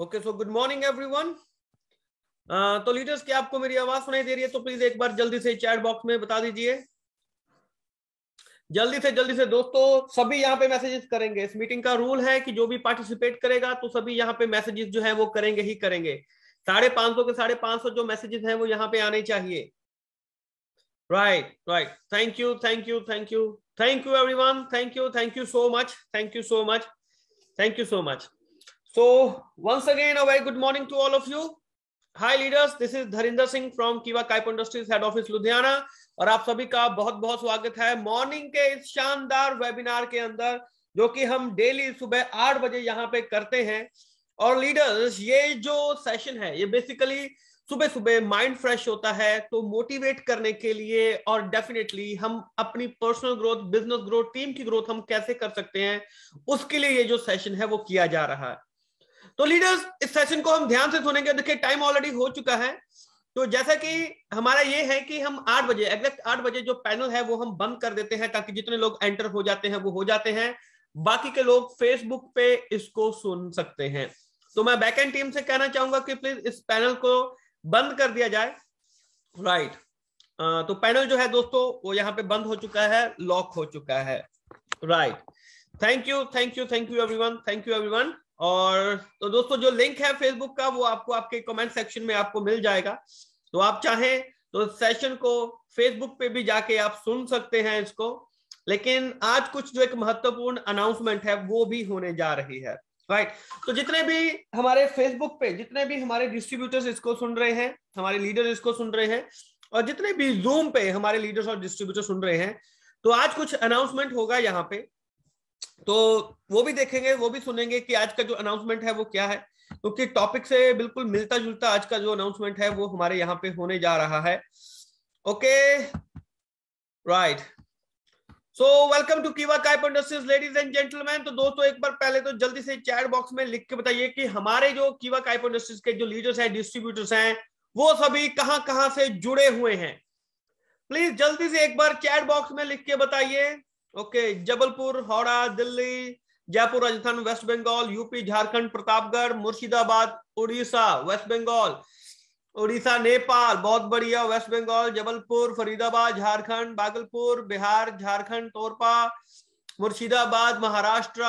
Okay so good morning everyone तो leaders क्या आपको मेरी आवाज सुनाई दे रही है तो प्लीज एक बार जल्दी से चैट बॉक्स में बता दीजिए जल्दी से जल्दी से दोस्तों सभी यहाँ पे मैसेजेस करेंगे इस मीटिंग का रूल है कि जो भी पार्टिसिपेट करेगा तो सभी यहाँ पे मैसेजेस जो है वो करेंगे ही करेंगे साढ़े पांच सौ के साढ़े पांच सौ जो मैसेजेस हैं वो यहाँ पे आने चाहिए right right thank you thank you thank you thank you everyone thank you thank you so much thank you so much thank you so much So once again, a very good morning to all of you. Hi leaders, this is Dharinder Singh from kiva kaip Industries head office Ludhiana और आप सभी का बहुत बहुत स्वागत है morning के इस शानदार वेबिनार के अंदर जो कि हम डेली सुबह आठ बजे यहाँ पे करते हैं और लीडर्स ये जो सेशन है ये बेसिकली सुबह सुबह माइंड फ्रेश होता है तो मोटिवेट करने के लिए और डेफिनेटली हम अपनी personal growth business growth team की ग्रोथ हम कैसे कर सकते हैं उसके लिए ये जो सेशन है वो किया जा रहा है तो लीडर्स इस सेशन को हम ध्यान से सुनेंगे देखिए टाइम ऑलरेडी हो चुका है तो जैसा कि हमारा ये है कि हम आठ बजे एग्जैक्ट आठ बजे जो पैनल है वो हम बंद कर देते हैं ताकि जितने लोग एंटर हो जाते हैं वो हो जाते हैं बाकी के लोग फेसबुक पे इसको सुन सकते हैं तो मैं बैक एंड टीम से कहना चाहूंगा कि प्लीज इस पैनल को बंद कर दिया जाए राइट तो पैनल जो है दोस्तों वो यहाँ पे बंद हो चुका है लॉक हो चुका है right thank you thank you thank you everyone thank you everyone और तो दोस्तों जो लिंक है फेसबुक का वो आपको आपके कमेंट सेक्शन में आपको मिल जाएगा तो आप चाहें तो सेशन को फेसबुक पे भी जाके आप सुन सकते हैं इसको लेकिन आज कुछ जो एक महत्वपूर्ण अनाउंसमेंट है वो भी होने जा रही है राइट right. तो जितने भी हमारे फेसबुक पे जितने भी हमारे डिस्ट्रीब्यूटर्स इसको सुन रहे हैं हमारे लीडर इसको सुन रहे हैं और जितने भी जूम पे हमारे लीडर्स और डिस्ट्रीब्यूटर सुन रहे हैं तो आज कुछ अनाउंसमेंट होगा यहाँ पे तो वो भी देखेंगे वो भी सुनेंगे कि आज का जो अनाउंसमेंट है वो क्या है क्योंकि तो टॉपिक से बिल्कुल मिलता जुलता आज का जो अनाउंसमेंट है वो हमारे यहाँ पे होने जा रहा है okay right so welcome to कीवा काइप इंडस्ट्रीज लेडीज एंड जेंटलमैन तो दोस्तों एक बार पहले तो जल्दी से चैट बॉक्स में लिख के बताइए कि हमारे जो कीवा काइप इंडस्ट्रीज के जो लीडर्स हैं डिस्ट्रीब्यूटर्स हैं वो सभी कहां कहां से जुड़े हुए हैं प्लीज जल्दी से एक बार चैट बॉक्स में लिख के बताइए ओके जबलपुर हावड़ा दिल्ली जयपुर राजस्थान वेस्ट बंगाल यूपी झारखंड प्रतापगढ़ मुर्शिदाबाद उड़ीसा वेस्ट बंगाल उड़ीसा नेपाल बहुत बढ़िया वेस्ट बंगाल जबलपुर फरीदाबाद झारखंड भागलपुर बिहार झारखंड तोरपा मुर्शिदाबाद महाराष्ट्र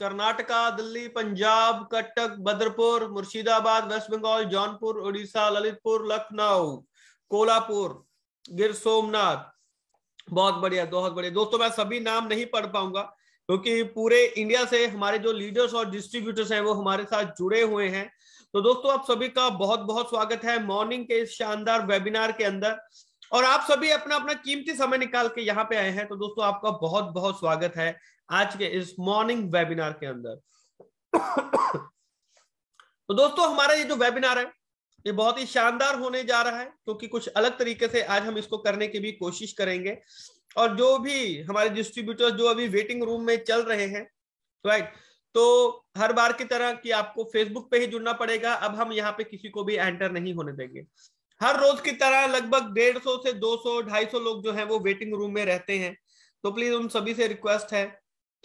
कर्नाटका दिल्ली पंजाब कटक बद्रपुर मुर्शिदाबाद वेस्ट बंगाल जौनपुर उड़ीसा ललितपुर लखनऊ कोल्हापुर गिर सोमनाथ बहुत बढ़िया बहुत बढ़िया दोस्तों मैं सभी नाम नहीं पढ़ पाऊंगा क्योंकि पूरे इंडिया से हमारे जो लीडर्स और डिस्ट्रीब्यूटर्स हैं वो हमारे साथ जुड़े हुए हैं तो दोस्तों आप सभी का बहुत बहुत स्वागत है मॉर्निंग के इस शानदार वेबिनार के अंदर और आप सभी अपना अपना कीमती समय निकाल के यहाँ पे आए हैं तो दोस्तों आपका बहुत बहुत स्वागत है आज के इस मॉर्निंग वेबिनार के अंदर तो दोस्तों हमारा ये जो वेबिनार है ये बहुत ही शानदार होने जा रहा है क्योंकि कुछ अलग तरीके से आज हम इसको करने की भी कोशिश करेंगे और जो भी हमारे डिस्ट्रीब्यूटर्स जो अभी वेटिंग रूम में चल रहे हैं राइट तो हर बार की तरह कि आपको फेसबुक पे ही जुड़ना पड़ेगा अब हम यहाँ पे किसी को भी एंटर नहीं होने देंगे हर रोज की तरह लगभग डेढ़ सौ से दो सौ ढाई सौ लोग जो है वो वेटिंग रूम में रहते हैं तो प्लीज उन सभी से रिक्वेस्ट है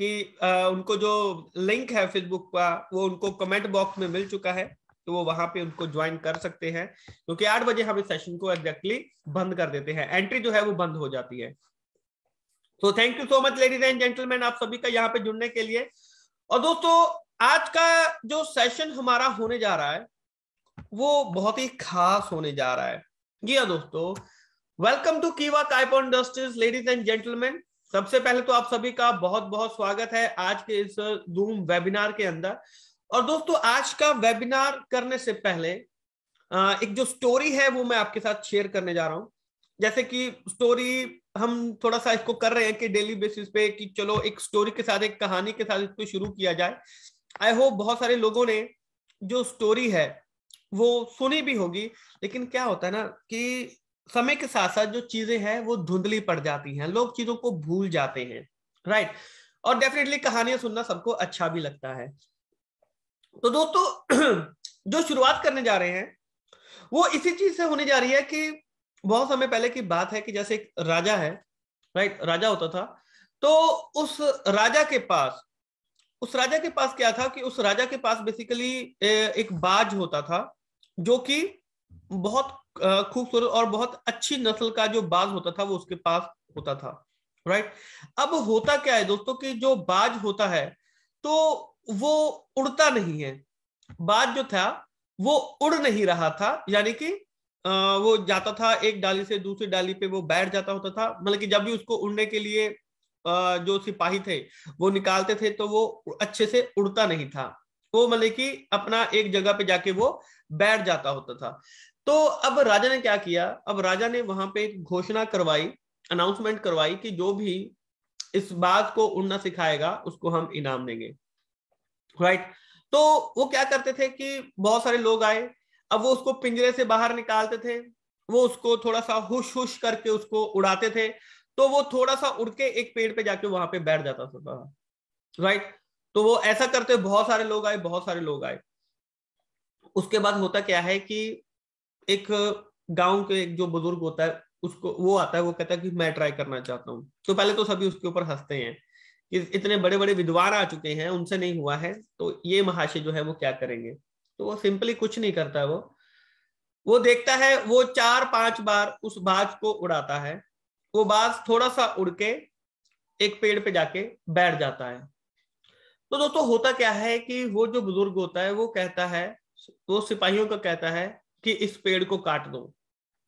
कि आ, उनको जो लिंक है फेसबुक का वो उनको कमेंट बॉक्स में मिल चुका है तो वो वहां पे उनको ज्वाइन कर सकते हैं क्योंकि आठ बजे हम इस सेशन को एग्जैक्टली exactly बंद कर देते हैं एंट्री जो है वो बंद हो जाती है तो thank you so much ladies and gentleman आप सभी का यहाँ पे जुड़ने के लिए और दोस्तों आज का जो सेशन हमारा होने जा रहा है वो बहुत ही खास होने जा रहा है जी हाँ दोस्तों वेलकम टू कीवा काइपॉन इंडस्ट्रीज लेडीज एंड जेंटलमैन सबसे पहले तो आप सभी का बहुत बहुत स्वागत है आज के इस जूम वेबिनार के अंदर और दोस्तों आज का वेबिनार करने से पहले एक जो स्टोरी है वो मैं आपके साथ शेयर करने जा रहा हूं जैसे कि स्टोरी हम थोड़ा सा इसको कर रहे हैं कि डेली बेसिस पे कि चलो एक स्टोरी के साथ एक कहानी के साथ इसको शुरू किया जाए आई होप बहुत सारे लोगों ने जो स्टोरी है वो सुनी भी होगी लेकिन क्या होता है ना कि समय के साथ साथ जो चीजें हैं वो धुंधली पड़ जाती हैं लोग चीजों को भूल जाते हैं राइट और डेफिनेटली कहानियां सुनना सबको अच्छा भी लगता है तो दोस्तों जो शुरुआत करने जा रहे हैं वो इसी चीज से होने जा रही है कि बहुत समय पहले की बात है कि जैसे एक राजा है राइट राजा होता था तो उस राजा के पास उस राजा के पास क्या था कि उस राजा के पास बेसिकली एक बाज होता था जो कि बहुत खूबसूरत और बहुत अच्छी नस्ल का जो बाज होता था वो उसके पास होता था राइट अब होता क्या है दोस्तों कि जो बाज होता है तो वो उड़ता नहीं है बाज जो था वो उड़ नहीं रहा था यानी कि वो जाता था एक डाली से दूसरी डाली पे वो बैठ जाता होता था मतलब कि जब भी उसको उड़ने के लिए जो सिपाही थे वो निकालते थे तो वो अच्छे से उड़ता नहीं था वो मतलब कि अपना एक जगह पे जाके वो बैठ जाता होता था तो अब राजा ने क्या किया अब राजा ने वहां पे एक घोषणा करवाई अनाउंसमेंट करवाई कि जो भी इस बात को उड़ना सिखाएगा उसको हम इनाम देंगे राइट तो वो क्या करते थे कि बहुत सारे लोग आए अब वो उसको पिंजरे से बाहर निकालते थे वो उसको थोड़ा सा हुश हुश करके उसको उड़ाते थे तो वो थोड़ा सा उड़ के एक पेड़ पे जाके वहां पे बैठ जाता था राइट तो वो ऐसा करते बहुत सारे लोग आए बहुत सारे लोग आए उसके बाद होता क्या है कि एक गांव के एक जो बुजुर्ग होता है उसको वो आता है वो कहता है कि मैं ट्राई करना चाहता हूँ तो पहले तो सभी उसके ऊपर हंसते हैं इतने बड़े बड़े विद्वान आ चुके हैं उनसे नहीं हुआ है तो ये महाशय जो है वो क्या करेंगे तो वो सिंपली कुछ नहीं करता वो वो देखता है वो चार पांच बार उस बाज को उड़ाता है वो बाज थोड़ा सा उड़ के एक पेड़ पे जाके बैठ जाता है तो दोस्तों होता क्या है कि वो जो बुजुर्ग होता है वो कहता है वो सिपाहियों का कहता है कि इस पेड़ को काट दो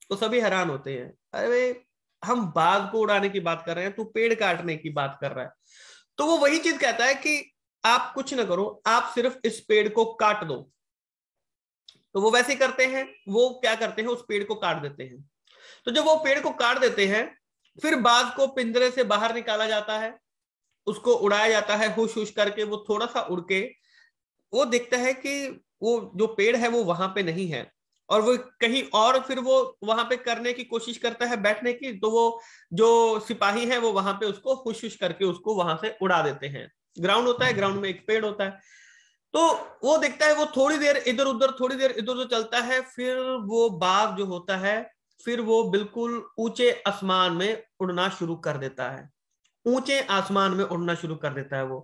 तो सभी हैरान होते हैं अरे हम बाज को उड़ाने की बात कर रहे हैं तू पेड़ काटने की बात कर रहा है तो वो वही चीज कहता है कि आप कुछ ना करो आप सिर्फ इस पेड़ को काट दो तो वो वैसे करते हैं वो क्या करते हैं उस पेड़ को काट देते हैं तो जब वो पेड़ को काट देते हैं फिर बाज को पिंजरे से बाहर निकाला जाता है उसको उड़ाया जाता है हुश हुश करके वो थोड़ा सा उड़ के वो देखता है कि वो जो पेड़ है वो वहां पे नहीं है और वो कहीं और फिर वो वहां पे करने की कोशिश करता है बैठने की तो वो जो सिपाही है वो वहां पे उसको खुश खुश करके उसको वहां से उड़ा देते हैं ग्राउंड होता है ग्राउंड में एक पेड़ होता है तो वो देखता है वो थोड़ी देर इधर उधर थोड़ी देर इधर उधर चलता है फिर वो बाघ जो होता है फिर वो बिल्कुल ऊंचे आसमान में उड़ना शुरू कर देता है ऊंचे आसमान में उड़ना शुरू कर देता है वो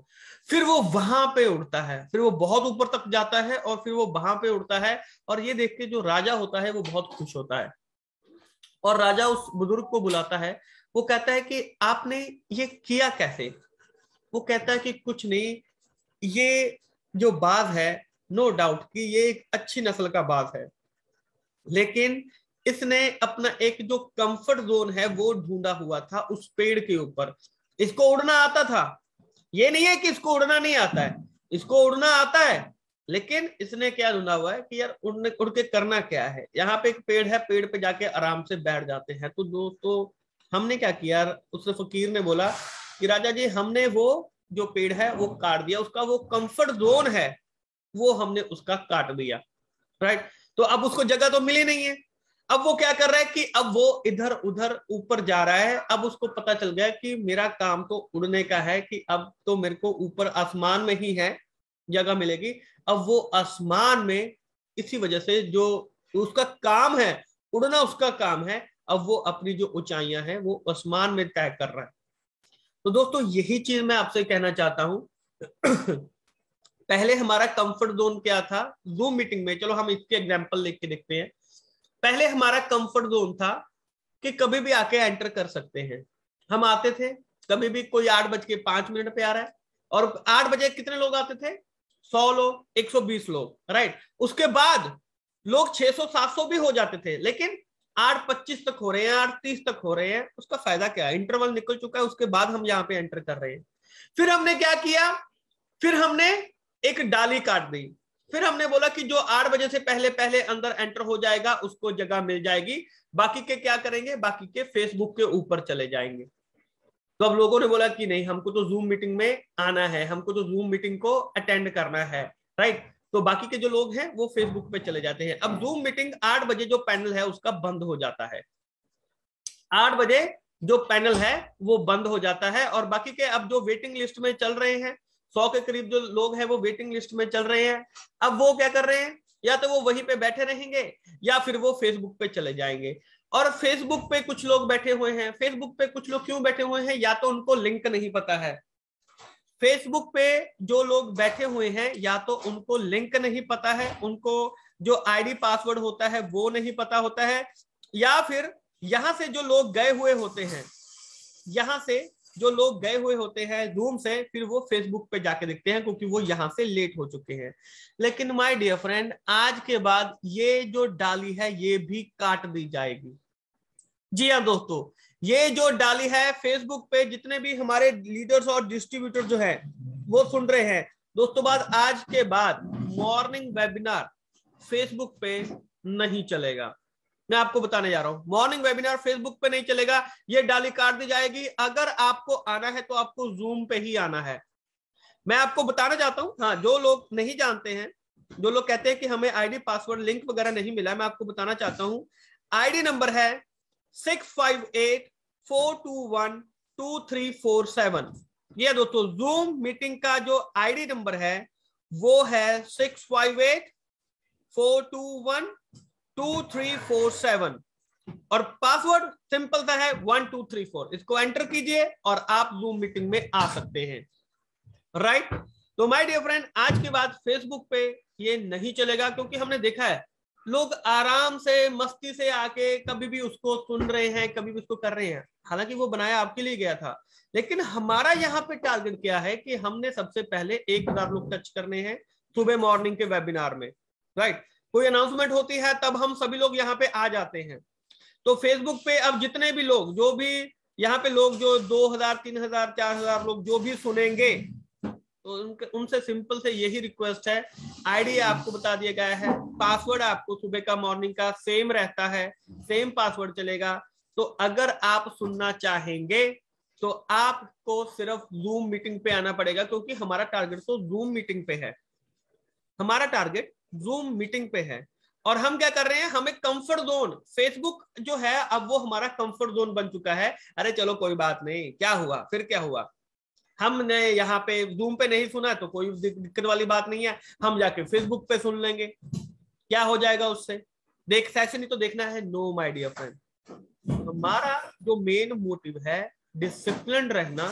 फिर वो वहां पे उड़ता है फिर वो बहुत ऊपर तक जाता है और फिर वो वहां पे उड़ता है और ये देख के जो राजा होता है वो बहुत खुश होता है और राजा उस बुजुर्ग को बुलाता है वो कहता है कि आपने ये किया कैसे वो कहता है कि कुछ नहीं ये जो बाज है नो डाउट कि ये एक अच्छी नस्ल का बाज है लेकिन इसने अपना एक जो कंफर्ट जोन है वो ढूंढा हुआ था उस पेड़ के ऊपर इसको उड़ना आता था ये नहीं है कि इसको उड़ना नहीं आता है इसको उड़ना आता है लेकिन इसने क्या ढूंढा हुआ है कि यार उड़ने उड़ के करना क्या है यहाँ पे एक पेड़ है पेड़ पे जाके आराम से बैठ जाते हैं तो दोस्तों हमने क्या किया उस फकीर ने बोला कि राजा जी हमने वो जो पेड़ है वो काट दिया उसका वो कंफर्ट जोन है वो हमने उसका काट दिया राइट तो अब उसको जगह तो मिली नहीं है अब वो क्या कर रहा है कि अब वो इधर उधर ऊपर जा रहा है अब उसको पता चल गया कि मेरा काम तो उड़ने का है कि अब तो मेरे को ऊपर आसमान में ही है जगह मिलेगी अब वो आसमान में इसी वजह से जो उसका काम है उड़ना उसका काम है अब वो अपनी जो ऊंचाइयां हैं वो आसमान में तय कर रहा है तो दोस्तों यही चीज मैं आपसे कहना चाहता हूं पहले हमारा कंफर्ट जोन क्या था जूम मीटिंग में चलो हम इसके एग्जाम्पल लेके देखते हैं पहले हमारा कंफर्ट जोन था कि कभी भी आके एंटर कर सकते हैं हम आते थे कभी भी कोई आठ बज के पांच मिनट पे आ रहा है और आठ बजे कितने लोग आते थे सौ लोग एक सौ बीस लोग राइट उसके बाद लोग छह सौ सात सौ भी हो जाते थे लेकिन आठ पच्चीस तक हो रहे हैं आठ तीस तक हो रहे हैं उसका फायदा क्या है इंटरवल निकल चुका है उसके बाद हम यहाँ पे एंटर कर रहे हैं फिर हमने क्या किया फिर हमने एक डाली काट दी फिर हमने बोला कि जो आठ बजे से पहले पहले अंदर एंटर हो जाएगा उसको जगह मिल जाएगी बाकी के क्या करेंगे बाकी के फेसबुक के ऊपर चले जाएंगे तो अब लोगों ने बोला कि नहीं हमको तो जूम मीटिंग में आना है हमको तो जूम मीटिंग को अटेंड करना है राइट तो बाकी के जो लोग हैं वो फेसबुक पे चले जाते हैं अब जूम मीटिंग आठ बजे जो पैनल है उसका बंद हो जाता है आठ बजे जो पैनल है वो बंद हो जाता है और बाकी के अब जो वेटिंग लिस्ट में चल रहे हैं सौ के करीब जो लोग हैं वो वेटिंग लिस्ट में चल रहे हैं अब वो क्या कर रहे हैं या तो वो वहीं पे बैठे रहेंगे या फिर वो फेसबुक पे चले जाएंगे और फेसबुक पे कुछ लोग बैठे हुए हैं फेसबुक पे कुछ लोग क्यों बैठे हुए हैं या तो उनको लिंक नहीं पता है फेसबुक पे जो लोग बैठे हुए हैं या तो उनको लिंक नहीं पता है उनको जो आईडी पासवर्ड होता है वो नहीं पता होता है या फिर यहां से जो लोग गए हुए होते हैं यहां से जो लोग गए हुए होते हैं रूम से फिर वो फेसबुक पे जाके देखते हैं क्योंकि वो यहाँ से लेट हो चुके हैं लेकिन माय डियर फ्रेंड आज के बाद ये जो डाली है ये भी काट दी जाएगी जी हाँ दोस्तों ये जो डाली है फेसबुक पे जितने भी हमारे लीडर्स और डिस्ट्रीब्यूटर जो है वो सुन रहे हैं दोस्तों बाद आज के बाद मॉर्निंग वेबिनार फेसबुक पे नहीं चलेगा मैं आपको बताने जा रहा हूं मॉर्निंग वेबिनार फेसबुक पे नहीं चलेगा ये डाली काट दी जाएगी अगर आपको आना है तो आपको जूम पे ही आना है मैं आपको बताना चाहता हूं हाँ जो लोग नहीं जानते हैं जो लोग कहते हैं कि हमें आईडी पासवर्ड लिंक वगैरह नहीं मिला मैं आपको बताना चाहता हूं आईडी नंबर है six five eight four two one two three four seven ये दोस्तों जूम मीटिंग का जो आईडी नंबर है वो है six five eight four two one two three four seven और पासवर्ड सिंपल सा है वन टू थ्री फोर इसको एंटर कीजिए और आप जूम मीटिंग में आ सकते हैं राइट right? तो माय डियर फ्रेंड आज के बाद फेसबुक पे ये नहीं चलेगा क्योंकि हमने देखा है लोग आराम से मस्ती से आके कभी भी उसको सुन रहे हैं कभी भी उसको कर रहे हैं हालांकि वो बनाया आपके लिए गया था लेकिन हमारा यहाँ पे टारगेट क्या है कि हमने सबसे पहले एक हजार लोग टच करने हैं सुबह मॉर्निंग के वेबिनार में राइट right? कोई अनाउंसमेंट होती है तब हम सभी लोग यहाँ पे आ जाते हैं तो फेसबुक पे अब जितने भी लोग जो भी यहाँ पे लोग जो दो हजार तीन हजार चार हजार लोग जो भी सुनेंगे तो उनके उनसे सिंपल से यही रिक्वेस्ट है आईडी आपको बता दिया गया है पासवर्ड आपको सुबह का मॉर्निंग का सेम रहता है सेम पासवर्ड चलेगा तो अगर आप सुनना चाहेंगे तो आपको सिर्फ जूम मीटिंग पे आना पड़ेगा क्योंकि हमारा टारगेट तो जूम मीटिंग पे है हमारा टारगेट जूम मीटिंग पे है और हम क्या कर रहे हैं हमें कंफर्ट जोन फेसबुक जो है अब वो हमारा कंफर्ट जोन बन चुका है अरे चलो कोई बात नहीं क्या हुआ फिर क्या हुआ हमने यहाँ पे जूम पे नहीं सुना तो कोई दिक्कत वाली बात नहीं है हम जाके फेसबुक पे सुन लेंगे क्या हो जाएगा उससे देख सेशन नहीं तो देखना है नो माय डियर फ्रेंड हमारा जो मेन मोटिव है डिसिप्लिन रहना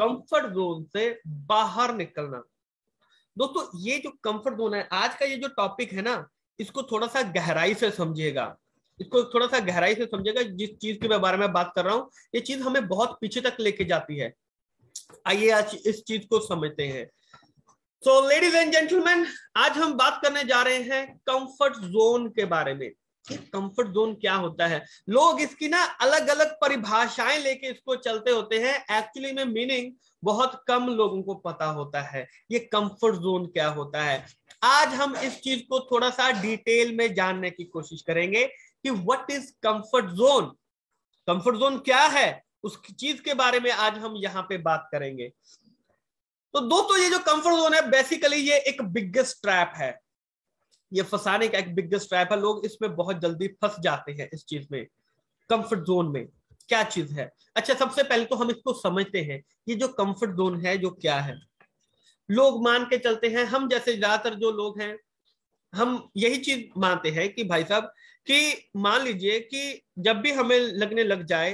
कंफर्ट जोन से बाहर निकलना दोस्तों ये जो कंफर्ट जोन है आज का ये जो टॉपिक है ना इसको थोड़ा सा गहराई से समझिएगा इसको थोड़ा सा गहराई से समझेगा जिस चीज के बारे में बात कर रहा हूँ ये चीज हमें बहुत पीछे तक लेके जाती है आइए आज इस चीज को समझते हैं सो लेडीज एंड जेंटलमैन आज हम बात करने जा रहे हैं कंफर्ट जोन के बारे में कंफर्ट जोन क्या होता है लोग इसकी ना अलग अलग परिभाषाएं लेके इसको चलते होते हैं एक्चुअली में मीनिंग बहुत कम लोगों को पता होता है ये कंफर्ट जोन क्या होता है आज हम इस चीज को थोड़ा सा डिटेल में जानने की कोशिश करेंगे कि what is comfort zone comfort zone क्या है उस चीज के बारे में आज हम यहाँ पे बात करेंगे तो दोस्तों ये जो कंफर्ट जोन है बेसिकली ये एक बिगेस्ट ट्रैप है ये फंसाने का एक बिगेस्ट ट्रैप है लोग इसमें बहुत जल्दी फंस जाते हैं इस चीज में कंफर्ट जोन में क्या चीज है अच्छा सबसे पहले तो हम इसको समझते हैं ये जो कंफर्ट जोन है जो क्या है लोग मान के चलते हैं हम जैसे ज्यादातर जो लोग हैं हम यही चीज मानते हैं कि भाई साहब कि मान लीजिए कि जब भी हमें लगने लग जाए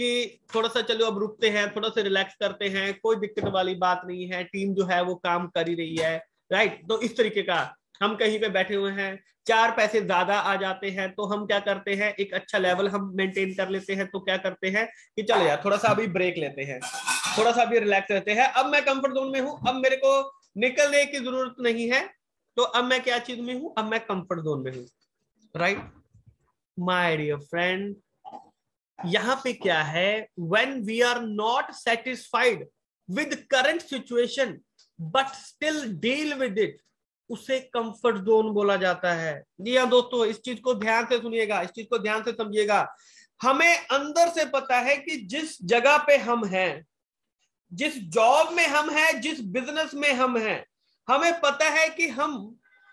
कि थोड़ा सा चलो अब रुकते हैं थोड़ा सा रिलैक्स करते हैं कोई दिक्कत वाली बात नहीं है टीम जो है वो काम कर ही रही है राइट तो इस तरीके का हम कहीं पे बैठे हुए हैं चार पैसे ज्यादा आ जाते हैं तो हम क्या करते हैं एक अच्छा लेवल हम मेंटेन कर लेते हैं तो क्या करते हैं कि चलो यार थोड़ा सा अभी ब्रेक लेते हैं थोड़ा सा अभी रिलैक्स रहते हैं अब मैं कंफर्ट जोन में हूं अब मेरे को निकलने की जरूरत नहीं है तो अब मैं क्या चीज में हूं अब मैं कंफर्ट जोन में हूं राइट माई डियर फ्रेंड यहां पे क्या है when we are not satisfied with current situation but still deal with it उसे कंफर्ट जोन बोला जाता है जी हाँ दोस्तों इस चीज को ध्यान से सुनिएगा इस चीज को ध्यान से समझिएगा हमें अंदर से पता है कि जिस जगह पे हम हैं जिस जॉब में हम हैं जिस बिजनेस में हम हैं हमें पता है कि हम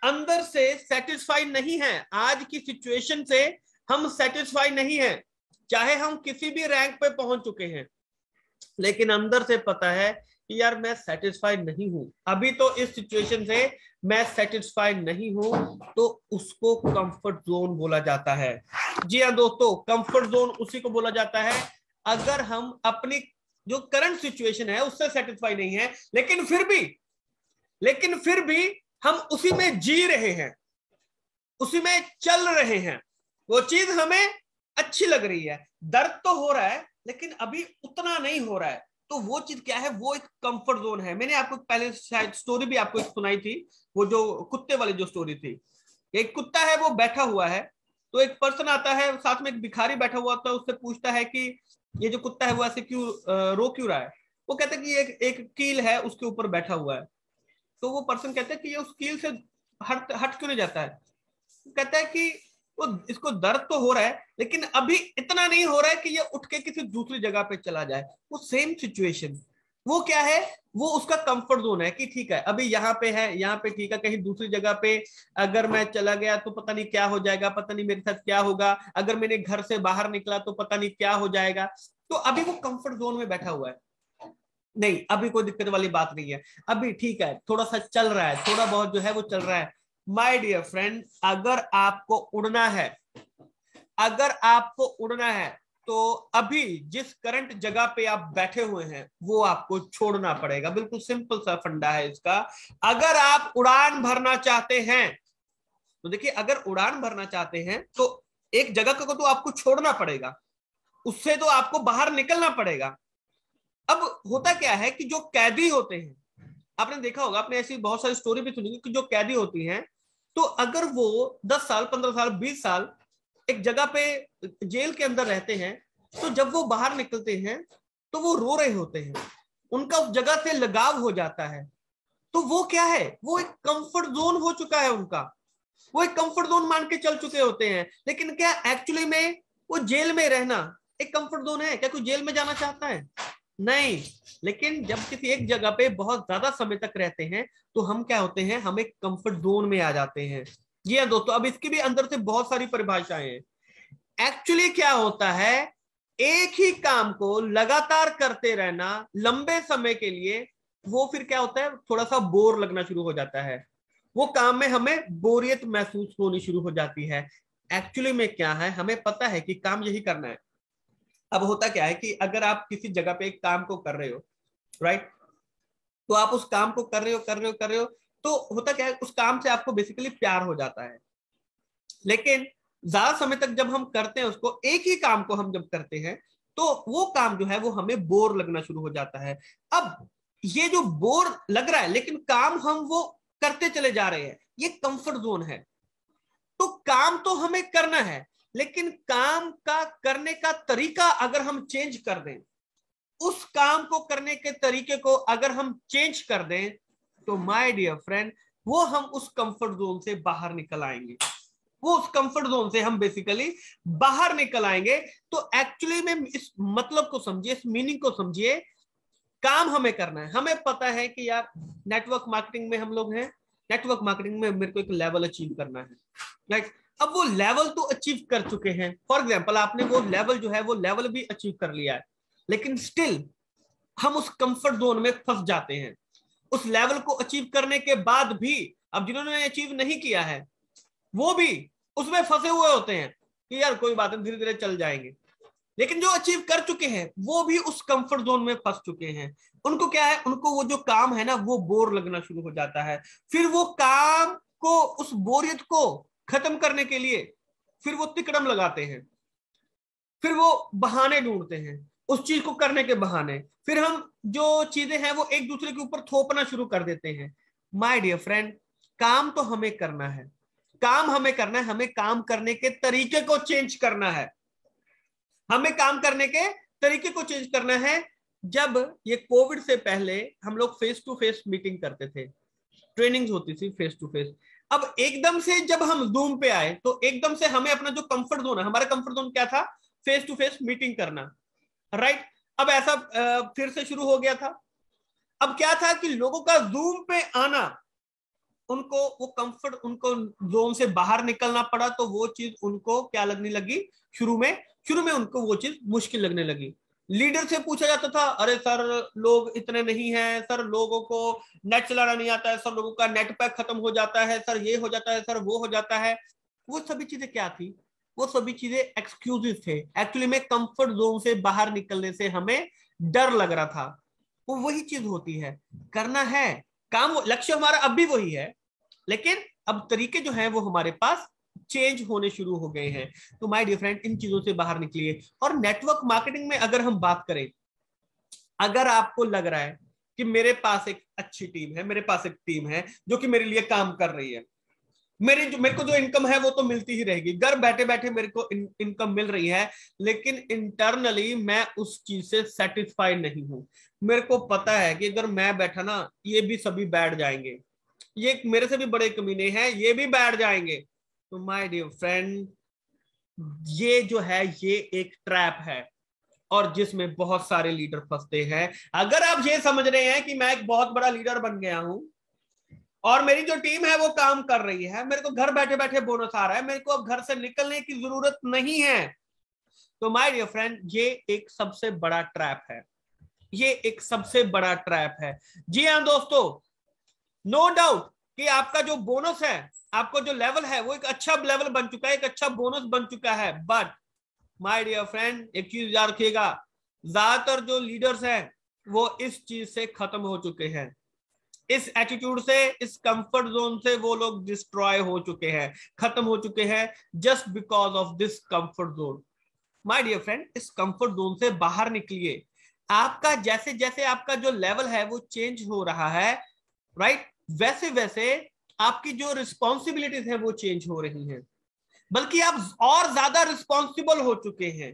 अंदर से सेटिस्फाई नहीं है आज की सिचुएशन से हम सेटिस्फाई नहीं है चाहे हम किसी भी रैंक पे पहुंच चुके हैं लेकिन अंदर से पता है कि यार मैं सेटिस्फाइड नहीं हूं अभी तो इस सिचुएशन से मैं सेटिस्फाइड नहीं हूं तो उसको कंफर्ट जोन बोला जाता है जी हाँ दोस्तों कंफर्ट जोन उसी को बोला जाता है अगर हम अपनी जो करंट सिचुएशन है उससे सेटिस्फाई नहीं है लेकिन फिर भी लेकिन फिर भी हम उसी में जी रहे हैं उसी में चल रहे हैं वो चीज हमें अच्छी लग रही है दर्द तो हो रहा है लेकिन अभी उतना नहीं हो रहा है तो वो चीज क्या है वो एक कंफर्ट जोन है मैंने आपको पहले शायद स्टोरी भी आपको सुनाई थी वो जो कुत्ते वाली जो स्टोरी थी एक कुत्ता है वो बैठा हुआ है तो एक पर्सन आता है साथ में एक भिखारी बैठा हुआ होता है उससे पूछता है कि ये जो कुत्ता है वो ऐसे क्यों रो क्यों रहा है वो कहते हैं कि एक एक कील है उसके ऊपर बैठा हुआ है तो वो पर्सन कहते हैं कि ये उस कील से हट हट क्यों नहीं जाता है कहता है कि वो इसको दर्द तो हो रहा है लेकिन अभी इतना नहीं हो रहा है कि ये उठ के किसी दूसरी जगह पे चला जाए वो सेम सिचुएशन वो क्या है वो उसका कंफर्ट जोन है कि ठीक है अभी यहाँ पे है यहाँ पे ठीक है कहीं दूसरी जगह पे अगर मैं चला गया तो पता नहीं क्या हो जाएगा पता नहीं मेरे साथ क्या होगा अगर मैंने घर से बाहर निकला तो पता नहीं क्या हो जाएगा तो अभी वो कंफर्ट जोन में बैठा हुआ है नहीं अभी कोई दिक्कत वाली बात नहीं है अभी ठीक है थोड़ा सा चल रहा है थोड़ा बहुत जो है वो चल रहा है माय डियर फ्रेंड अगर आपको उड़ना है अगर आपको उड़ना है तो अभी जिस करंट जगह पे आप बैठे हुए हैं वो आपको छोड़ना पड़ेगा बिल्कुल सिंपल सा फंडा है इसका अगर आप उड़ान भरना चाहते हैं तो देखिए अगर उड़ान भरना चाहते हैं तो एक जगह को तो आपको छोड़ना पड़ेगा उससे तो आपको बाहर निकलना पड़ेगा अब होता क्या है कि जो कैदी होते हैं आपने देखा होगा आपने ऐसी बहुत सारी स्टोरी भी सुनी कि जो कैदी होती हैं तो अगर वो दस साल पंद्रह साल बीस साल एक जगह पे जेल के अंदर रहते हैं तो जब वो बाहर निकलते हैं तो वो रो रहे होते हैं उनका उस जगह से लगाव हो जाता है तो वो क्या है वो एक कंफर्ट जोन हो चुका है उनका वो एक कंफर्ट जोन मान के चल चुके होते हैं लेकिन क्या एक्चुअली में वो जेल में रहना एक कंफर्ट जोन है क्या कोई जेल में जाना चाहता है नहीं लेकिन जब किसी एक जगह पे बहुत ज्यादा समय तक रहते हैं तो हम क्या होते हैं हम एक कंफर्ट जोन में आ जाते हैं ये है दोस्तों अब इसके भी अंदर से बहुत सारी परिभाषाएं हैं एक्चुअली क्या होता है एक ही काम को लगातार करते रहना लंबे समय के लिए वो फिर क्या होता है थोड़ा सा बोर लगना शुरू हो जाता है वो काम में हमें बोरियत महसूस होनी शुरू हो जाती है एक्चुअली में क्या है हमें पता है कि काम यही करना है अब होता क्या है कि अगर आप किसी जगह पे एक काम को कर रहे हो राइट तो आप उस काम को कर रहे हो कर रहे हो कर रहे हो तो होता क्या है उस काम से आपको बेसिकली प्यार हो जाता है लेकिन ज्यादा समय तक जब हम करते हैं उसको एक ही काम को हम जब करते हैं तो वो काम जो है वो हमें बोर लगना शुरू हो जाता है अब ये जो बोर लग रहा है लेकिन काम हम वो करते चले जा रहे हैं ये कंफर्ट जोन है तो काम तो हमें करना है लेकिन काम का करने का तरीका अगर हम चेंज कर दें उस काम को करने के तरीके को अगर हम चेंज कर दें तो माय डियर फ्रेंड वो हम उस कंफर्ट जोन से बाहर निकल आएंगे वो उस कंफर्ट जोन से हम बेसिकली बाहर निकल आएंगे तो एक्चुअली में इस मतलब को समझिए इस मीनिंग को समझिए काम हमें करना है हमें पता है कि यार नेटवर्क मार्केटिंग में हम लोग हैं नेटवर्क मार्केटिंग में मेरे को एक लेवल अचीव करना है राइट like, अब वो लेवल तो अचीव कर चुके हैं फॉर एग्जाम्पल आपने वो लेवल जो है वो लेवल भी अचीव कर लिया है लेकिन स्टिल हम उस कंफर्ट जोन में फंस जाते हैं उस लेवल को अचीव करने के बाद भी अब जिन्होंने अचीव नहीं किया है वो भी उसमें फंसे हुए होते हैं कि यार कोई बात नहीं धीरे धीरे चल जाएंगे लेकिन जो अचीव कर चुके हैं वो भी उस कंफर्ट जोन में फंस चुके हैं उनको क्या है उनको वो जो काम है ना वो बोर लगना शुरू हो जाता है फिर वो काम को उस बोरियत को खत्म करने के लिए फिर वो तिकड़म लगाते हैं फिर वो बहाने ढूंढते हैं उस चीज को करने के बहाने फिर हम जो चीजें हैं वो एक दूसरे के ऊपर थोपना शुरू कर देते हैं माय डियर फ्रेंड काम तो हमें करना है काम हमें करना है हमें काम करने के तरीके को चेंज करना है हमें काम करने के तरीके को चेंज करना है जब ये कोविड से पहले हम लोग फेस टू फेस मीटिंग करते थे ट्रेनिंग होती थी फेस टू फेस अब एकदम से जब हम जूम पे आए तो एकदम से हमें अपना जो कंफर्ट जोन है हमारा कंफर्ट जोन क्या था फेस टू फेस मीटिंग करना राइट अब ऐसा फिर से शुरू हो गया था अब क्या था कि लोगों का जूम पे आना उनको वो कंफर्ट उनको जोन से बाहर निकलना पड़ा तो वो चीज उनको क्या लगने लगी शुरू में शुरू में उनको वो चीज मुश्किल लगने लगी लीडर से पूछा जाता था अरे सर लोग इतने नहीं हैं सर लोगों को नेट चलाना नहीं आता है सर लोगों का नेट पैक खत्म हो जाता है सर ये हो जाता है सर वो हो जाता है वो सभी चीजें क्या थी वो सभी चीजें एक्सक्यूजेस थे एक्चुअली में कंफर्ट जोन से बाहर निकलने से हमें डर लग रहा था वो वही चीज होती है करना है काम लक्ष्य हमारा अब भी वही है लेकिन अब तरीके जो है वो हमारे पास चेंज होने शुरू हो गए हैं तो माय डियर फ्रेंड इन चीजों से बाहर निकलिए और नेटवर्क मार्केटिंग में अगर हम बात करें अगर आपको लग रहा है कि मेरे पास एक अच्छी टीम है मेरे पास एक टीम है जो कि मेरे लिए काम कर रही है मेरे जो मेरे को जो इनकम है वो तो मिलती ही रहेगी घर बैठे बैठे मेरे को इन, इनकम मिल रही है लेकिन इंटरनली मैं उस चीज से सेटिस्फाइड नहीं हूं मेरे को पता है कि अगर मैं बैठा ना ये भी सभी बैठ जाएंगे ये मेरे से भी बड़े कमीने हैं ये भी बैठ जाएंगे तो माय डियर फ्रेंड ये जो है ये एक ट्रैप है और जिसमें बहुत सारे लीडर फंसते हैं अगर आप ये समझ रहे हैं कि मैं एक बहुत बड़ा लीडर बन गया हूं और मेरी जो टीम है वो काम कर रही है मेरे को घर बैठे बैठे बोनस आ रहा है मेरे को अब घर से निकलने की जरूरत नहीं है तो माय डियर फ्रेंड ये एक सबसे बड़ा ट्रैप है ये एक सबसे बड़ा ट्रैप है जी हाँ दोस्तों नो डाउट कि आपका जो बोनस है आपको जो लेवल है वो एक अच्छा लेवल बन चुका है एक अच्छा बोनस बन चुका है बट माय डियर फ्रेंड एक चीज याद रखिएगा ज्यादातर जो लीडर्स हैं वो इस चीज से खत्म हो चुके हैं इस एटीट्यूड से इस कंफर्ट जोन से वो लोग डिस्ट्रॉय हो चुके हैं खत्म हो चुके हैं just because of this comfort zone my dear friend इस कंफर्ट जोन से बाहर निकलिए आपका जैसे जैसे आपका जो लेवल है वो चेंज हो रहा है राइट right? वैसे वैसे आपकी जो रिस्पॉन्सिबिलिटीज है वो चेंज हो रही हैं बल्कि आप और ज्यादा रिस्पॉन्सिबल हो चुके हैं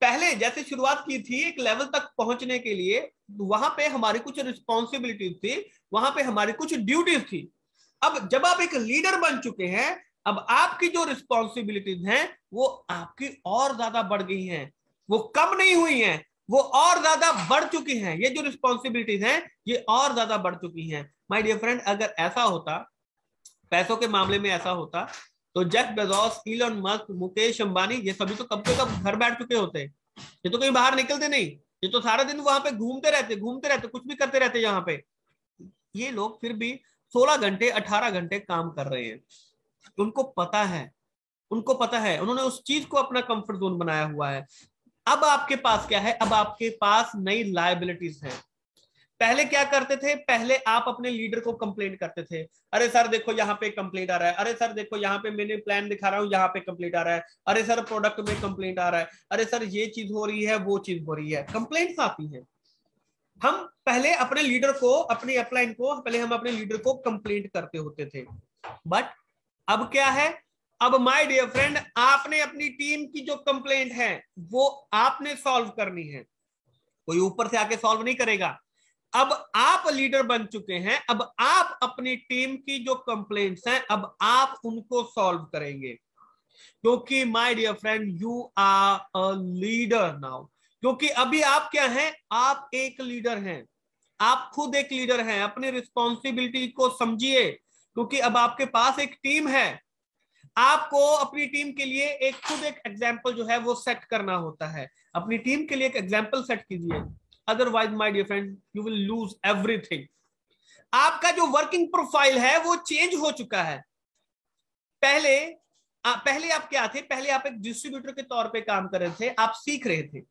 पहले जैसे शुरुआत की थी एक लेवल तक पहुंचने के लिए वहां पे हमारी कुछ रिस्पॉन्सिबिलिटीज थी वहां पे हमारी कुछ ड्यूटीज थी अब जब आप एक लीडर बन चुके हैं अब आपकी जो रिस्पॉन्सिबिलिटीज हैं वो आपकी और ज्यादा बढ़ गई हैं वो कम नहीं हुई हैं वो और ज्यादा बढ़ चुकी हैं ये जो रिस्पॉन्सिबिलिटीज हैं ये और ज्यादा बढ़ चुकी हैं माय डियर फ्रेंड अगर ऐसा होता पैसों के मामले में ऐसा होता तो Jeff Bezos Elon Musk Mukesh Ambani ये सभी तो कब से कब घर बैठ चुके होते ये तो कहीं बाहर निकलते नहीं ये तो सारा दिन वहां पे घूमते रहते घूमते रहते कुछ भी करते रहते यहाँ पे ये लोग फिर भी सोलह घंटे अठारह घंटे काम कर रहे हैं उनको पता है उनको पता है उन्होंने उस चीज को अपना कंफर्ट जोन बनाया हुआ है अब आपके पास क्या है अब आपके पास नई लाइबिलिटीज है पहले क्या करते थे पहले आप अपने लीडर को कंप्लेन करते थे अरे सर देखो यहाँ पे कंप्लेंट आ रहा है अरे सर देखो यहाँ पे मैंने प्लान दिखा रहा हूँ यहाँ पे कंप्लेंट आ रहा है अरे सर प्रोडक्ट में कंप्लेंट आ रहा है अरे सर ये चीज हो रही है वो चीज हो रही है कंप्लेंट्स आती है हम पहले अपने लीडर को अपने अपलाइन को पहले हम अपने लीडर को कंप्लेंट करते होते थे बट अब क्या है अब माय डियर फ्रेंड आपने अपनी टीम की जो कंप्लेंट है वो आपने सॉल्व करनी है कोई ऊपर से आके सॉल्व नहीं करेगा अब आप लीडर बन चुके हैं अब आप अपनी टीम की जो कंप्लेंट्स हैं अब आप उनको सॉल्व करेंगे क्योंकि my dear friend you are a leader now क्योंकि अभी आप क्या हैं आप एक लीडर हैं आप खुद एक लीडर हैं अपनी रिस्पॉन्सिबिलिटी को समझिए क्योंकि अब आपके पास एक टीम है आपको अपनी टीम के लिए एक खुद एक एग्जाम्पल जो है वो सेट करना होता है अपनी टीम के लिए एक एग्जाम्पल सेट कीजिए otherwise my dear friend you will lose everything आपका जो वर्किंग प्रोफाइल है वो चेंज हो चुका है पहले आ, पहले आप क्या थे पहले आप एक डिस्ट्रीब्यूटर के तौर पे काम कर रहे थे आप सीख रहे थे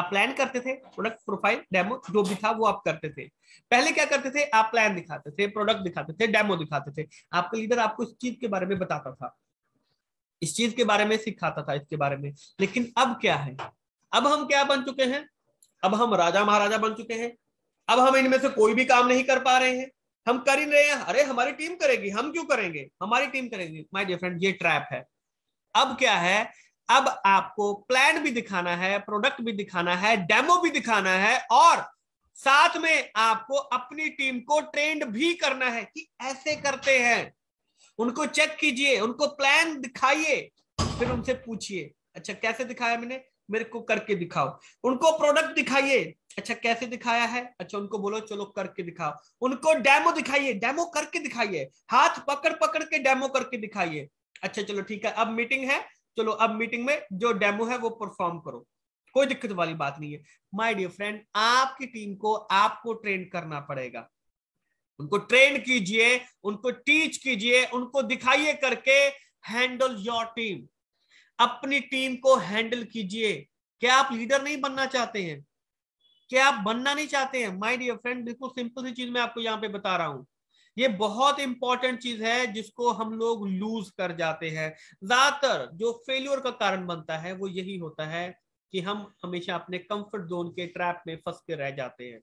आप प्लान करते थे प्रोडक्ट प्रोफाइल डेमो जो भी था वो आप करते थे पहले क्या करते थे आप प्लान दिखाते थे प्रोडक्ट दिखाते थे डेमो दिखाते थे आपका लीडर आपको इस चीज के बारे में बताता था इस चीज के बारे में सिखाता था इसके बारे में लेकिन अब क्या है अब हम क्या बन चुके हैं अब हम राजा महाराजा बन चुके हैं अब हम इनमें से कोई भी काम नहीं कर पा रहे हैं हम कर ही रहे हैं अरे हमारी टीम करेगी हम क्यों करेंगे हमारी टीम करेगी माय डियर फ्रेंड ये ट्रैप है अब क्या है अब आपको प्लान भी दिखाना है प्रोडक्ट भी दिखाना है डेमो भी दिखाना है और साथ में आपको अपनी टीम को ट्रेंड भी करना है कि ऐसे करते हैं उनको चेक कीजिए उनको प्लान दिखाइए फिर उनसे पूछिए अच्छा कैसे दिखाया मैंने मेरे को करके दिखाओ उनको प्रोडक्ट दिखाइए अच्छा कैसे दिखाया है अच्छा उनको बोलो चलो करके दिखाओ उनको डेमो दिखाइए डेमो करके दिखाइए हाथ पकड़ पकड़ के डेमो करके दिखाइए अच्छा चलो ठीक है अब मीटिंग है चलो अब मीटिंग में जो डेमो है वो परफॉर्म करो कोई दिक्कत वाली बात नहीं है माय डियर फ्रेंड आपकी टीम को आपको ट्रेन करना पड़ेगा उनको ट्रेन कीजिए उनको टीच कीजिए उनको दिखाइए करके हैंडल योर टीम अपनी टीम को हैंडल कीजिए क्या आप लीडर नहीं बनना चाहते हैं क्या आप बनना नहीं चाहते हैं माय डियर फ्रेंड बिल्कुल सिंपल सी चीज मैं आपको यहाँ पे बता रहा हूं ये बहुत इंपॉर्टेंट चीज है जिसको हम लोग लूज कर जाते हैं ज्यादातर जो फेल्यूर का कारण बनता है वो यही होता है कि हम हमेशा अपने कंफर्ट जोन के ट्रैप में फंस के रह जाते हैं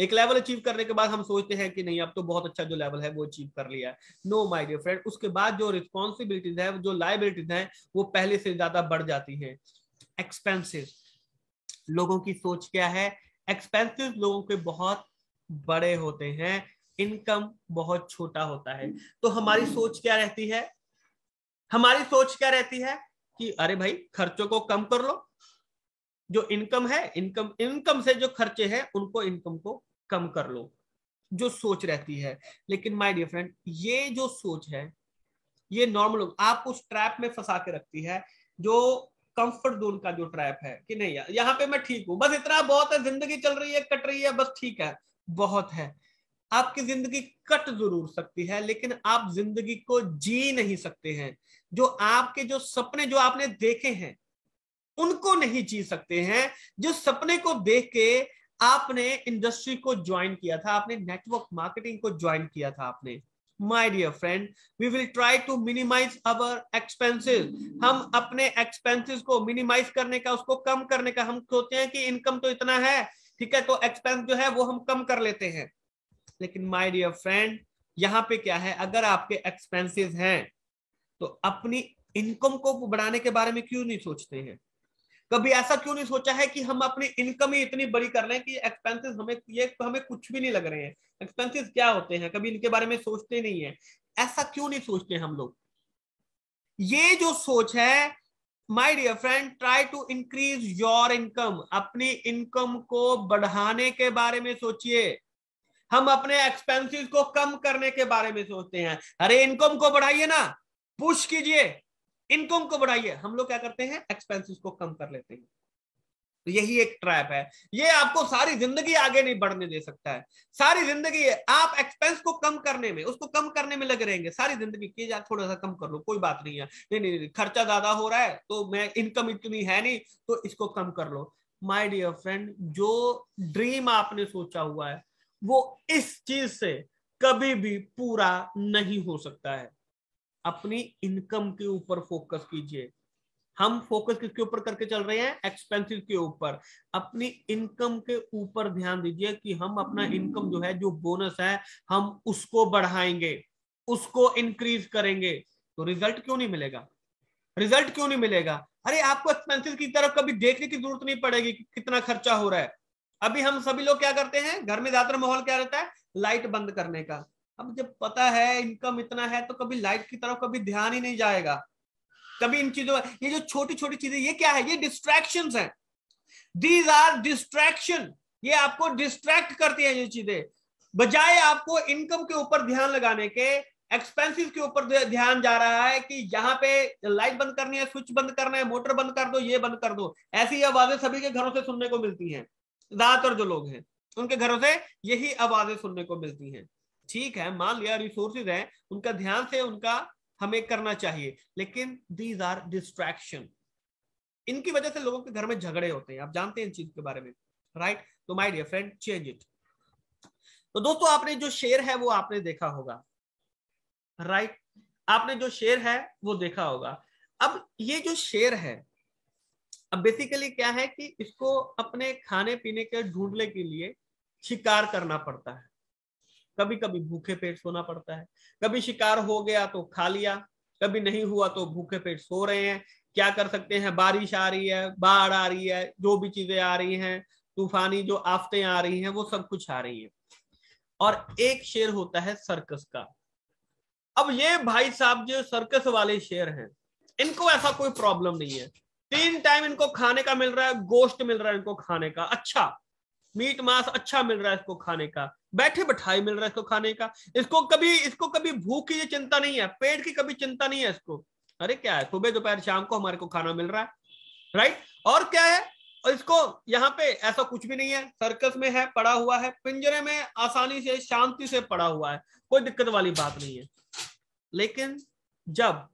एक लेवल अचीव करने के बाद हम सोचते हैं कि नहीं अब तो बहुत अच्छा जो लेवल है वो अचीव कर लिया है नो माय डियर फ्रेंड उसके बाद जो रिस्पॉन्सिबिलिटीज है जो लाइबिलिटीज है वो पहले से ज्यादा बढ़ जाती है एक्सपेंसिव लोगों की सोच क्या है एक्सपेंसिव लोगों के बहुत बड़े होते हैं इनकम बहुत छोटा होता है तो हमारी सोच क्या रहती है हमारी सोच क्या रहती है कि अरे भाई खर्चों को कम कर लो जो इनकम है इनकम इनकम से जो खर्चे हैं उनको इनकम को कम कर लो जो सोच रहती है लेकिन माय डियर फ्रेंड ये जो सोच है ये नॉर्मल आप उस ट्रैप में फंसा के रखती है जो कंफर्ट जोन का जो ट्रैप है कि नहीं यार यहाँ पे मैं ठीक हूँ बस इतना बहुत है जिंदगी चल रही है कट रही है बस ठीक है बहुत है आपकी जिंदगी कट जरूर सकती है लेकिन आप जिंदगी को जी नहीं सकते हैं जो आपके जो सपने जो आपने देखे हैं उनको नहीं जी सकते हैं जो सपने को देख के आपने इंडस्ट्री को ज्वाइन किया था आपने नेटवर्क मार्केटिंग को ज्वाइन किया था आपने my dear friend we will try to minimise our expenses हम अपने एक्सपेंसिस को मिनिमाइज करने का उसको कम करने का हम सोचते हैं कि इनकम तो इतना है ठीक है तो एक्सपेंस जो है वो हम कम कर लेते हैं लेकिन माई डियर फ्रेंड यहाँ पे क्या है अगर आपके एक्सपेंसिस हैं तो अपनी इनकम को बढ़ाने के बारे में क्यों नहीं सोचते हैं कभी ऐसा क्यों नहीं सोचा है कि हम अपनी इनकम ही इतनी बड़ी कर रहे हैं कि एक्सपेंसेस हमें ये हमें कुछ भी नहीं लग रहे हैं एक्सपेंसेस क्या होते हैं कभी इनके बारे में सोचते नहीं है ऐसा क्यों नहीं सोचते हम लोग ये जो सोच है my dear friend try to increase your income अपनी इनकम को बढ़ाने के बारे में सोचिए हम अपने एक्सपेंसिस को कम करने के बारे में सोचते हैं अरे इनकम को बढ़ाइए ना पुश कीजिए इनकम को बढ़ाइए हम लोग क्या करते हैं एक्सपेंसिस को कम कर लेते हैं तो यही एक ट्रैप है ये आपको सारी जिंदगी आगे नहीं बढ़ने दे सकता है सारी जिंदगी आप एक्सपेंस को कम करने में उसको कम करने में लगे रहेंगे सारी जिंदगी की यार थोड़ा सा कम कर लो कोई बात नहीं है नहीं नहीं, नहीं खर्चा ज्यादा हो रहा है तो मैं इनकम इतनी है नहीं तो इसको कम कर लो माय डियर फ्रेंड जो ड्रीम आपने सोचा हुआ है वो इस चीज से कभी भी पूरा नहीं हो सकता है अपनी इनकम के ऊपर फोकस कीजिए हम फोकस किसके ऊपर करके चल रहे हैं एक्सपेंसिस के ऊपर अपनी इनकम के ऊपर ध्यान दीजिए कि हम अपना इनकम जो है जो बोनस है हम उसको बढ़ाएंगे उसको इंक्रीज करेंगे तो रिजल्ट क्यों नहीं मिलेगा रिजल्ट क्यों नहीं मिलेगा अरे आपको एक्सपेंसिस की तरफ कभी देखने की जरूरत नहीं पड़ेगी कि कितना खर्चा हो रहा है अभी हम सभी लोग क्या करते हैं घर में ज्यादातर माहौल क्या रहता है लाइट बंद करने का अब जब पता है इनकम इतना है तो कभी लाइट की तरफ कभी ध्यान ही नहीं जाएगा कभी इन चीजों ये जो छोटी छोटी चीजें ये क्या है ये डिस्ट्रैक्शन है दीज आर डिस्ट्रैक्शन ये आपको डिस्ट्रैक्ट करती है ये चीजें बजाय आपको इनकम के ऊपर ध्यान लगाने के एक्सपेंसिस के ऊपर ध्यान जा रहा है कि यहाँ पे लाइट बंद करनी है स्विच बंद करना है मोटर बंद कर दो ये बंद कर दो ऐसी आवाजें सभी के घरों से सुनने को मिलती हैं ज्यादातर जो लोग हैं उनके घरों से यही आवाजें सुनने को मिलती हैं ठीक है मान लिया रिसोर्सेज हैं उनका ध्यान से उनका हमें करना चाहिए लेकिन दीज आर डिस्ट्रैक्शन इनकी वजह से लोगों के घर में झगड़े होते हैं आप जानते हैं इन चीज के बारे में राइट तो my dear friend change it तो दोस्तों आपने जो शेर है वो आपने देखा होगा राइट right? आपने जो शेर है वो देखा होगा अब ये जो शेर है अब बेसिकली क्या है कि इसको अपने खाने पीने के ढूंढने के लिए शिकार करना पड़ता है कभी कभी भूखे पेट सोना पड़ता है कभी शिकार हो गया तो खा लिया कभी नहीं हुआ तो भूखे पेट सो रहे हैं क्या कर सकते हैं बारिश आ रही है बाढ़ आ रही है जो भी चीजें आ रही हैं तूफानी जो आफतें आ रही हैं वो सब कुछ आ रही है और एक शेर होता है सर्कस का अब ये भाई साहब जो सर्कस वाले शेर हैं इनको ऐसा कोई प्रॉब्लम नहीं है तीन टाइम इनको खाने का मिल रहा है गोश्त मिल रहा है इनको खाने का अच्छा मीट मांस अच्छा मिल रहा है इसको खाने का बैठे बैठाई मिल रहा है इसको खाने का इसको कभी इसको कभी भूख की चिंता नहीं है पेट की कभी चिंता नहीं है इसको अरे क्या है सुबह दोपहर शाम को हमारे को खाना मिल रहा है राइट और क्या है और इसको यहाँ पे ऐसा कुछ भी नहीं है सर्कस में है पड़ा हुआ है पिंजरे में आसानी से शांति से पड़ा हुआ है कोई दिक्कत वाली बात नहीं है लेकिन जब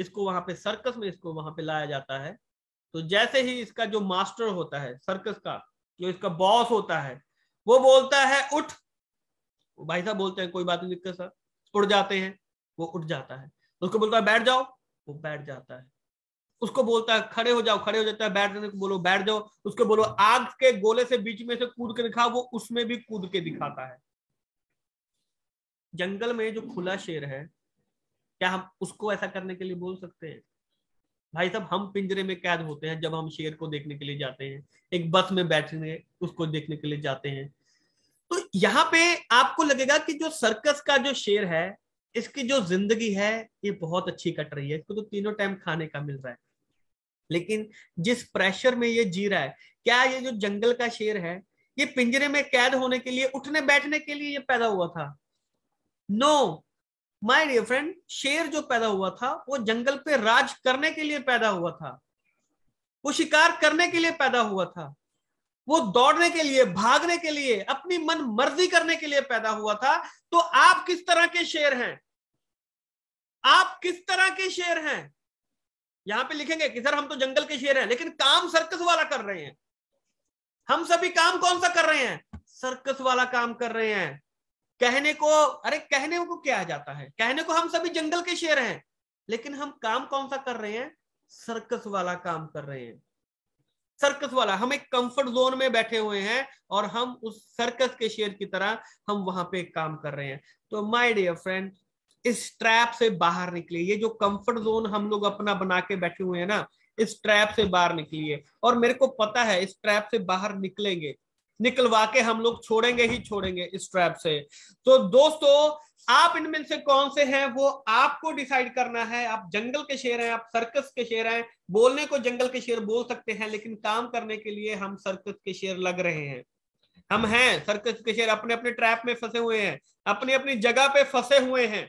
इसको वहां पे सर्कस में इसको वहां पे लाया जाता है तो जैसे ही इसका जो मास्टर होता है सर्कस का जो इसका बॉस होता है वो बोलता है उठ भाई साहब बोलते हैं कोई बात नहीं दिक्कत सर उड़ जाते हैं वो उठ जाता है उसको बोलता है बैठ जाओ वो बैठ जाता है उसको बोलता है खड़े हो जाओ खड़े हो जाता है बैठ जाने को बोलो बैठ जाओ उसको बोलो आग के गोले से बीच में से कूद के दिखा वो उसमें भी कूद के दिखाता है जंगल में जो खुला शेर है क्या हम उसको ऐसा करने के लिए बोल सकते हैं भाई साहब हम पिंजरे में कैद होते हैं जब हम शेर को देखने के लिए जाते हैं एक बस में बैठने उसको देखने के लिए जाते हैं तो यहाँ पे आपको लगेगा कि जो सर्कस का जो शेर है इसकी जो जिंदगी है ये बहुत अच्छी कट रही है इसको तो तीनों टाइम खाने का मिल रहा है लेकिन जिस प्रेशर में ये जी रहा है क्या ये जो जंगल का शेर है ये पिंजरे में कैद होने के लिए उठने बैठने के लिए ये पैदा हुआ था no no, my dear friend शेर जो पैदा हुआ था वो जंगल पे राज करने के लिए पैदा हुआ था वो शिकार करने के लिए पैदा हुआ था वो दौड़ने के लिए भागने के लिए अपनी मन मर्जी करने के लिए पैदा हुआ था तो आप किस तरह के शेर हैं आप किस तरह के शेर हैं यहां पे लिखेंगे कि सर हम तो जंगल के शेर हैं लेकिन काम सर्कस वाला कर रहे हैं हम सभी काम कौन सा कर रहे हैं सर्कस वाला काम कर रहे हैं कहने को अरे कहने को क्या आ जाता है कहने को हम सभी जंगल के शेर हैं लेकिन हम काम कौन सा कर रहे हैं सर्कस वाला काम कर रहे हैं सर्कस वाला हम एक कंफर्ट जोन में बैठे हुए हैं और हम उस सर्कस के शेर की तरह हम वहां पे काम कर रहे हैं तो माय डियर फ्रेंड इस ट्रैप से बाहर निकलिए ये जो कंफर्ट जोन हम लोग अपना बना के बैठे हुए हैं ना इस ट्रैप से बाहर निकलिए और मेरे को पता है इस ट्रैप से बाहर निकलेंगे निकलवा के हम लोग छोड़ेंगे ही छोड़ेंगे इस ट्रैप से तो दोस्तों आप इनमें से कौन से हैं वो आपको डिसाइड करना है आप जंगल के शेर हैं आप सर्कस के शेर हैं बोलने को जंगल के शेर बोल सकते हैं लेकिन काम करने के लिए हम सर्कस के शेर लग रहे हैं हम हैं सर्कस के शेर अपने अपने ट्रैप में फंसे हुए हैं अपनी अपनी जगह पे फंसे हुए हैं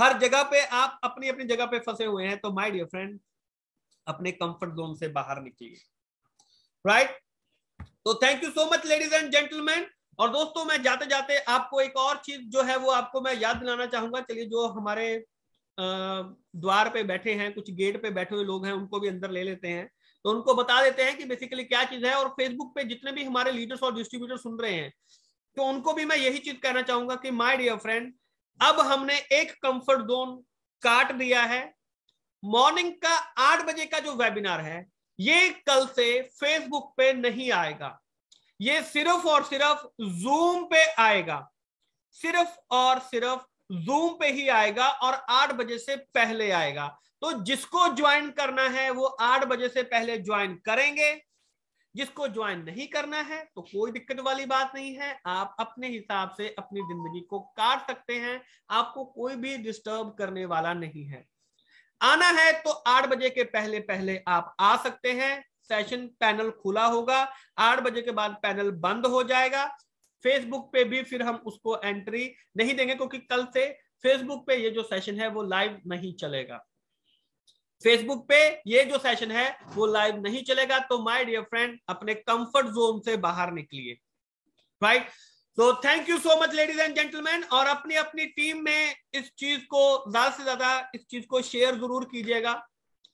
हर जगह पे आप अपनी अपनी जगह पे फंसे हुए हैं तो माय डियर फ्रेंड अपने कंफर्ट जोन से बाहर निकलिए राइट right? तो thank you so much ladies and gentleman और दोस्तों मैं जाते जाते आपको एक और चीज जो है वो आपको मैं याद दिलाना चाहूंगा चलिए जो हमारे द्वार पे बैठे हैं कुछ गेट पे बैठे हुए लोग हैं उनको भी अंदर ले लेते हैं तो उनको बता देते हैं कि बेसिकली क्या चीज है और फेसबुक पे जितने भी हमारे लीडर्स और डिस्ट्रीब्यूटर सुन रहे हैं तो उनको भी मैं यही चीज कहना चाहूंगा कि माय डियर फ्रेंड अब हमने एक कंफर्ट जोन काट दिया है मॉर्निंग का आठ बजे का जो वेबिनार है ये कल से फेसबुक पे नहीं आएगा ये सिर्फ और सिर्फ जूम पे आएगा सिर्फ और सिर्फ जूम पे ही आएगा और आठ बजे से पहले आएगा तो जिसको ज्वाइन करना है वो आठ बजे से पहले ज्वाइन करेंगे जिसको ज्वाइन नहीं करना है तो कोई दिक्कत वाली बात नहीं है आप अपने हिसाब से अपनी जिंदगी को काट सकते हैं आपको कोई भी डिस्टर्ब करने वाला नहीं है आना है तो आठ बजे के पहले पहले आप आ सकते हैं सेशन पैनल खुला होगा आठ बजे के बाद पैनल बंद हो जाएगा फेसबुक पे भी फिर हम उसको एंट्री नहीं देंगे क्योंकि कल से फेसबुक पे ये जो सेशन है वो लाइव नहीं चलेगा फेसबुक पे ये जो सेशन है वो लाइव नहीं चलेगा तो माय डियर फ्रेंड अपने कंफर्ट जोन से बाहर निकलिए राइट right? तो thank you so much ladies and gentleman और अपनी अपनी टीम में इस चीज को ज्यादा से ज्यादा इस चीज को शेयर जरूर कीजिएगा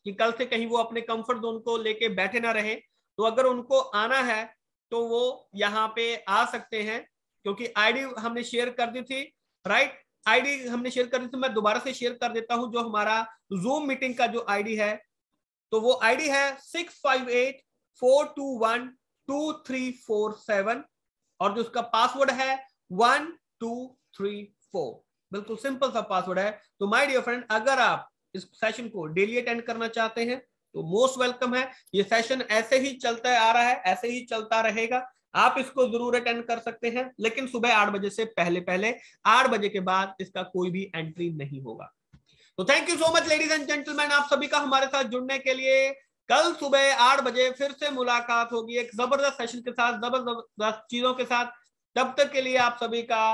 कि कल से कहीं वो अपने कंफर्ट जोन को लेके बैठे ना रहे तो अगर उनको आना है तो वो यहाँ पे आ सकते हैं क्योंकि आईडी हमने शेयर कर दी थी राइट आईडी हमने शेयर कर दी थी मैं दोबारा से शेयर कर देता हूं जो हमारा जूम मीटिंग का जो आईडी है तो वो आईडी है six five eight four two one two three four seven और जो उसका पासवर्ड है वन टू थ्री फोर बिल्कुल सिंपल सा पासवर्ड है तो माय डियर फ्रेंड अगर आप इस सेशन को डेली अटेंड करना चाहते हैं तो मोस्ट वेलकम है ये सेशन ऐसे ही चलता आ रहा है ऐसे ही चलता रहेगा आप इसको जरूर अटेंड कर सकते हैं लेकिन सुबह आठ बजे से पहले पहले आठ बजे के बाद इसका कोई भी एंट्री नहीं होगा तो thank you so much ladies and gentleman आप सभी का हमारे साथ जुड़ने के लिए कल सुबह आठ बजे फिर से मुलाकात होगी एक जबरदस्त सेशन के साथ जबरदस्त चीजों के साथ तब तक के लिए आप सभी का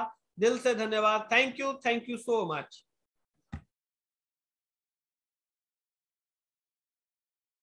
दिल से धन्यवाद thank you thank you so much